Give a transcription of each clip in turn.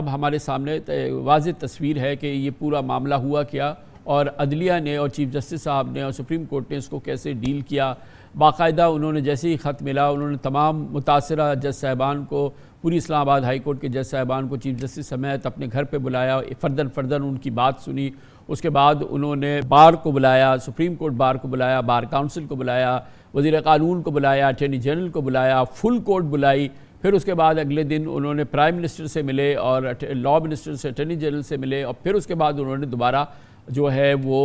अब हमारे सामने वाज तस्वीर है कि ये पूरा मामला हुआ क्या और अदलिया ने और चीफ जस्टिस साहब ने और सुप्रीम कोर्ट ने इसको कैसे डील किया बाकायदा उन्होंने जैसे ही ख़त मिला उन्होंने तमाम मुतासरा जज साहबान को पूरी इस्लामाबाद हाई कोर्ट के जज साहबान को चीफ जस्टिस समेत अपने घर पे बुलाया फर्दन फर्दन उनकी बात सुनी उसके बाद उन्होंने बार को बुलाया सुप्रीम कोर्ट बार को बुलाया बार काउंसिल को बुलाया वजीर कानून को बुलाया अटर्नी जनरल को बुलाया फुल कोर्ट बुलाई फिर उसके बाद अगले दिन उन्होंने प्राइम मिनिस्टर से मिले और लॉ मिनिस्टर से अटर्नी जनरल से मिले और फिर उसके बाद उन्होंने दोबारा जो है वो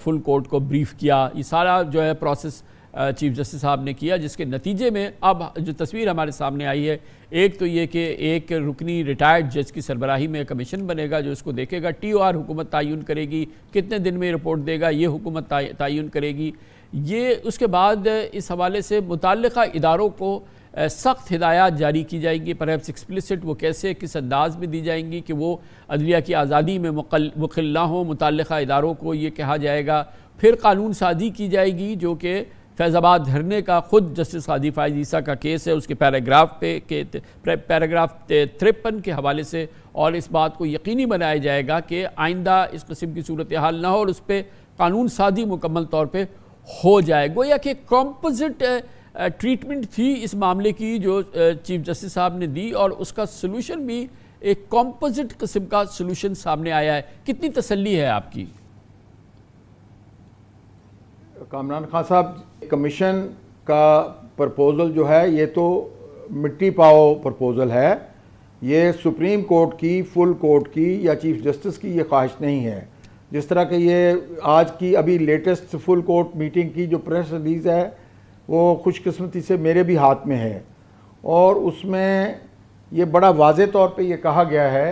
फुल कोर्ट को ब्रीफ किया ये सारा जो है प्रोसेस चीफ जस्टिस साहब ने किया जिसके नतीजे में अब जो तस्वीर हमारे सामने आई है एक तो ये कि एक रुकनी रिटायर्ड जज की सरबराही में कमीशन बनेगा जो इसको देखेगा टी ओ आर हुकूमत तयन करेगी कितने दिन में रिपोर्ट देगा ये हुकूमत तयन करेगी ये उसके बाद इस हवाले से मुतल इदारों को सख्त हिदायत जारी की जाएंगी परहप्स एक्सप्लिसिट वो कैसे किस अंदाज में दी जाएंगी कि वो अदलिया की आज़ादी में मुख़ल ना हो मुतल इदारों को ये कहा जाएगा फिर कानून साजी की जाएगी जो कि फैज़ाबाद धरने का खुद जस्टिस आदिफ आजीसा का केस है उसके पैराग्राफ पे के पैराग्राफ तिरपन के हवाले से और इस बात को यकीनी बनाया जाएगा कि आइंदा इस कस्म की सूरत हाल ना हो और उस पर कानून साजी मुकम्मल तौर पर हो जाए गोया कि कॉम्पोजिट ट्रीटमेंट थी इस मामले की जो चीफ जस्टिस साहब ने दी और उसका सोल्यूशन भी एक कॉम्पोजिट किस्म का सोल्यूशन सामने आया है कितनी तसल्ली है आपकी कामरान खान साहब कमीशन का प्रपोज़ल जो है ये तो मिट्टी पाओ प्रपोज़ल है ये सुप्रीम कोर्ट की फुल कोर्ट की या चीफ जस्टिस की ये ख्वाहिश नहीं है जिस तरह के ये आज की अभी लेटेस्ट फुल कोर्ट मीटिंग की जो प्रेस रिलीज़ है वो खुशकस्मती से मेरे भी हाथ में है और उसमें ये बड़ा वाज तौर पे ये कहा गया है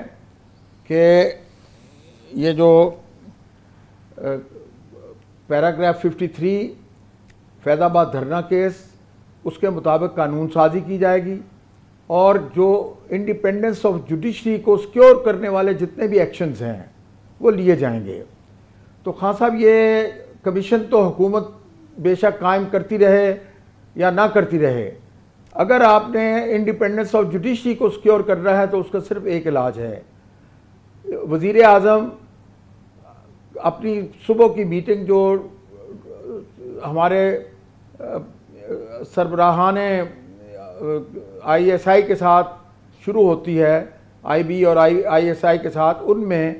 कि ये जो पैराग्राफ 53 फैदाबाद धरना केस उसके मुताबिक कानून साजी की जाएगी और जो इंडिपेंडेंस ऑफ जुडिशरी को सिक्योर करने वाले जितने भी एक्शंस हैं वो लिए जाएंगे तो खान साहब ये कमीशन तो हुकूमत बेशक कायम करती रहे या ना करती रहे अगर आपने इंडिपेंडेंस ऑफ जुडिशरी को सिक्योर करना है तो उसका सिर्फ एक इलाज है वज़ी अजम अपनी सुबह की मीटिंग जो हमारे सरबराहान आईएसआई के साथ शुरू होती है आईबी और आई आईएसआई के साथ उनमें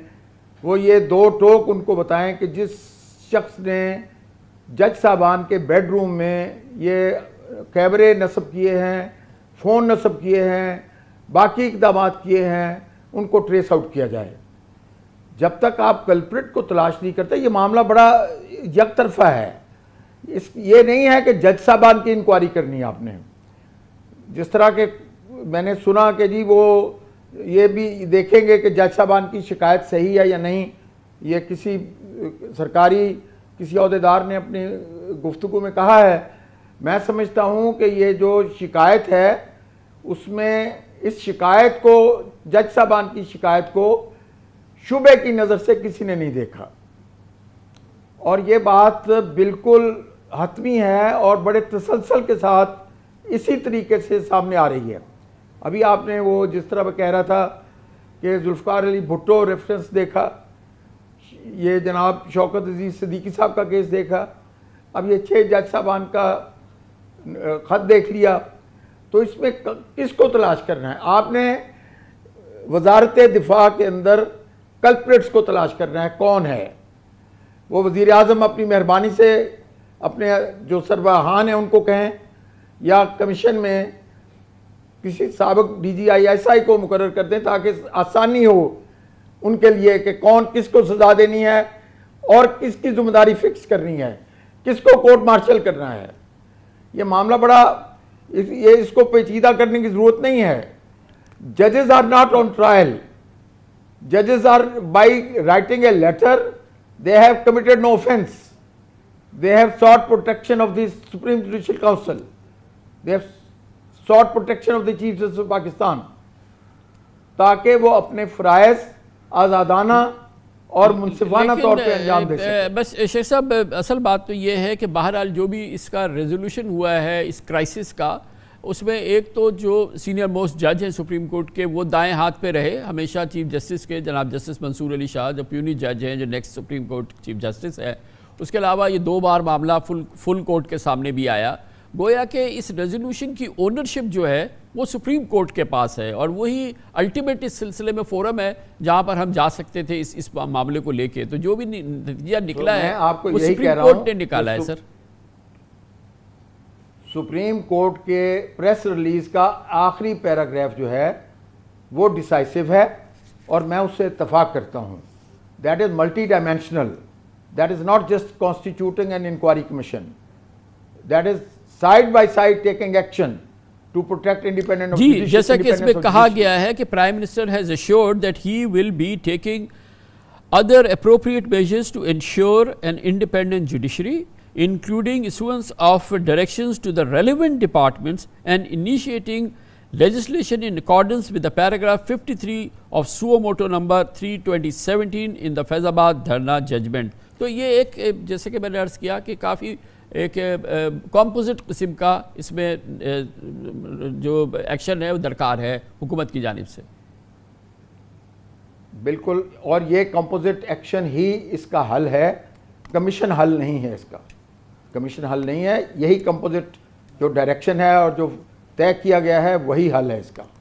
वो ये दो टोक उनको बताएं कि जिस शख्स ने जज साहबान के बेडरूम में ये कैमरे नस्ब किए हैं फ़ोन नस्ब किए हैं बाकी इकदाम किए हैं उनको ट्रेस आउट किया जाए जब तक आप कल्प्रिट को तलाश नहीं करते ये मामला बड़ा यक तरफा है इस ये नहीं है कि जज साहबान की इंक्वायरी करनी आपने जिस तरह के मैंने सुना कि जी वो ये भी देखेंगे कि जज साहबान की शिकायत सही है या नहीं ये किसी सरकारी किसी अहदेदार ने अपनी गुफ्तु में कहा है मैं समझता हूँ कि ये जो शिकायत है उसमें इस शिकायत को जज साहबान की शिकायत को शुबे की नज़र से किसी ने नहीं देखा और ये बात बिल्कुल हतमी है और बड़े तसलसल के साथ इसी तरीके से सामने आ रही है अभी आपने वो जिस तरह कह रहा था कि जुल्फ़ार अली भुट्टो रेफरेंस देखा ये जनाब शौकत अजीज़ सदीकी साहब का केस देखा अब ये छः जज साहबान का ख़त देख लिया तो इसमें किसको तलाश करना है आपने वजारत दिफा के अंदर कल्प्रेट्स को तलाश करना है कौन है वो वज़ी अजम अपनी मेहरबानी से अपने जो सरबाहान हैं उनको कहें या कमीशन में किसी सबक D G I S I को मुकर कर दें ताकि आसानी हो उनके लिए कि कौन किसको सजा देनी है और किसकी जिम्मेदारी फिक्स करनी है किसको कोर्ट मार्शल करना है यह मामला बड़ा ये इसको पेचीदा करने की जरूरत नहीं है जजेस आर नॉट ऑन ट्रायल जजेस R by writing a letter they have committed no offence they have short protection of the supreme judicial council they have short protection of the chief justice of Pakistan ताकि वो अपने fries आज़ादाना और मुनसिफाना तौर पर अंजाम दे सकते बस शेख साहब असल बात तो ये है कि बहरहाल जो भी इसका रेजोल्यूशन हुआ है इस क्राइसिस का उसमें एक तो जो सीनियर मोस्ट जज हैं सुप्रीम कोर्ट के वो दाएं हाथ पे रहे हमेशा चीफ जस्टिस के जनाब जस्टिस मंसूर अली शाह जो प्यूनी जज हैं जो next supreme court chief justice है उसके अलावा ये दो बार मामला फुल फुल कोर्ट के सामने भी आया गोया कि इस रेजोल्यूशन की ओनरशिप जो है वो सुप्रीम कोर्ट के पास है और वही अल्टीमेट इस सिलसिले में फोरम है जहां पर हम जा सकते थे इस इस मामले को लेके तो जो भी नतीजा तो निकला तो है आपको वो सुप्रीम कोर्ट ने निकाला तो है सर सुप्रीम कोर्ट के प्रेस रिलीज का आखिरी पैराग्राफ जो है वो डिसाइसिव है और मैं उससे इतफाक करता हूँ that is multi dimensional that is not just constituting an inquiry commission that is side by side taking action to protect independent जी जैसा कि इसमें कहा गया है कि prime minister has assured that he will be taking other appropriate measures to ensure an independent judiciary including issuance of directions to the relevant departments and initiating legislation in accordance with the paragraph 53 of Suomoto number 32017 in the Faizabad Dharna judgment. तो ये एक जैसे कि मैंने अर्ज कि काफ़ी एक कॉम्पोजिट किस्म का इसमें जो एक्शन है वो दरकार है हुकूमत की जानब से बिल्कुल और ये कॉम्पोजिट एक्शन ही इसका हल है कमीशन हल नहीं है इसका कमीशन हल नहीं है यही कंपोजिट जो डायरेक्शन है और जो तय किया गया है वही हल है इसका